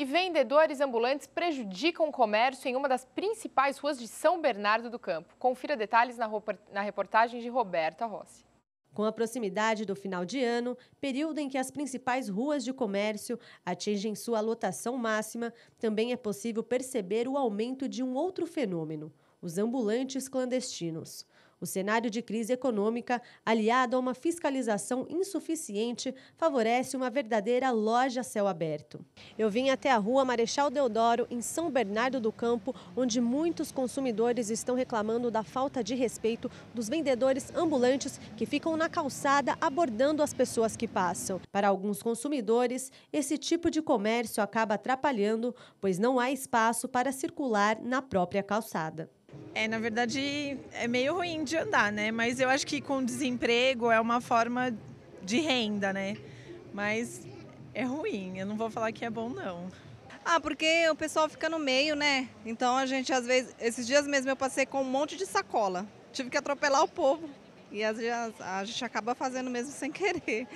E vendedores ambulantes prejudicam o comércio em uma das principais ruas de São Bernardo do Campo. Confira detalhes na reportagem de Roberta Rossi. Com a proximidade do final de ano, período em que as principais ruas de comércio atingem sua lotação máxima, também é possível perceber o aumento de um outro fenômeno: os ambulantes clandestinos. O cenário de crise econômica, aliado a uma fiscalização insuficiente, favorece uma verdadeira loja céu aberto. Eu vim até a rua Marechal Deodoro, em São Bernardo do Campo, onde muitos consumidores estão reclamando da falta de respeito dos vendedores ambulantes que ficam na calçada abordando as pessoas que passam. Para alguns consumidores, esse tipo de comércio acaba atrapalhando, pois não há espaço para circular na própria calçada. É, na verdade, é meio ruim de andar, né? Mas eu acho que com desemprego é uma forma de renda, né? Mas é ruim, eu não vou falar que é bom, não. Ah, porque o pessoal fica no meio, né? Então a gente, às vezes, esses dias mesmo eu passei com um monte de sacola. Tive que atropelar o povo. E às vezes a gente acaba fazendo mesmo sem querer.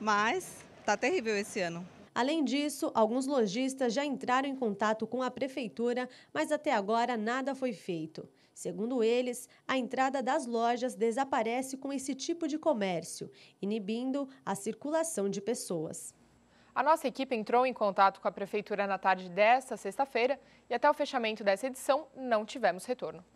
Mas tá terrível esse ano. Além disso, alguns lojistas já entraram em contato com a prefeitura, mas até agora nada foi feito. Segundo eles, a entrada das lojas desaparece com esse tipo de comércio, inibindo a circulação de pessoas. A nossa equipe entrou em contato com a prefeitura na tarde desta sexta-feira e até o fechamento dessa edição não tivemos retorno.